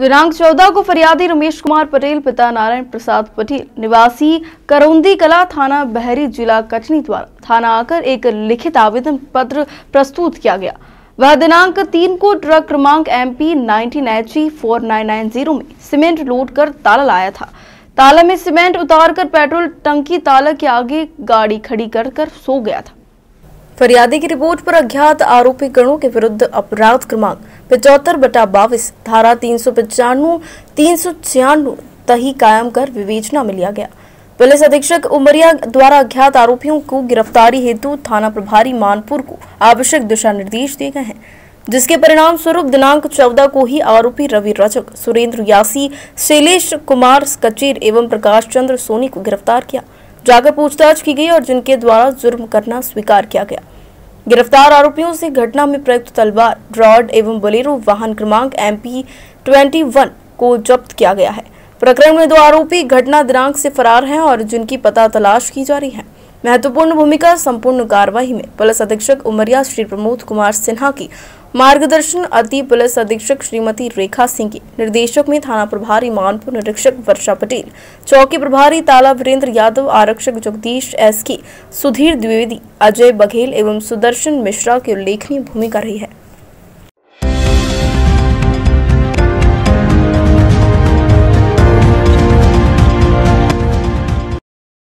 दिनांक चौदह को फरियादी रमेश कुमार पटेल पिता नारायण प्रसाद पटेल निवासी करौंदी कला थाना बहरी जिला कटनी द्वारा थाना आकर एक लिखित आवेदन पत्र प्रस्तुत किया गया वह दिनांक तीन को ट्रक क्रमांक M P nineteen H four nine nine zero में सीमेंट लोड कर ताला लाया था ताला में सीमेंट उतारकर पेट्रोल टंकी ताला के आगे गाड़ी खड़ी कर कर सो गया था फरियादी की रिपोर्ट पर अज्ञात आरोपी गणों के विरुद्ध अपराध क्रमांक पचहत्तर बटा बाविस धारा तीन सौ पचानवे तीन सौ छियानवे तही कायम कर विवेचना में लिया गया पुलिस अधीक्षक उमरिया द्वारा अज्ञात आरोपियों को गिरफ्तारी हेतु थाना प्रभारी मानपुर को आवश्यक दिशा निर्देश दिए गए हैं जिसके परिणाम स्वरूप दिनांक 14 को ही आरोपी रवि रजक सुरेंद्र यासी शैलेश कुमार कचीर एवं प्रकाश चंद्र सोनी को गिरफ्तार किया जाकर पूछताछ की गई और जिनके द्वारा जुर्म करना स्वीकार किया गया गिरफ्तार आरोपियों से घटना में प्रयुक्त तलवार ड्रॉड एवं बलेरो वाहन क्रमांक एम पी ट्वेंटी वन को जब्त किया गया है प्रकरण में दो आरोपी घटना दिनांक से फरार हैं और जिनकी पता तलाश की जा रही है महत्वपूर्ण भूमिका संपूर्ण कार्रवाई में पुलिस अधीक्षक उमरिया श्री प्रमोद कुमार सिन्हा की मार्गदर्शन अति पुलिस अधीक्षक श्रीमती रेखा सिंह की निर्देशक में थाना प्रभारी मानपुर निरीक्षक वर्षा पटेल चौकी प्रभारी ताला वीरेंद्र यादव आरक्षक जगदीश एस की सुधीर द्विवेदी अजय बघेल एवं सुदर्शन मिश्रा की उल्लेखनीय भूमिका रही है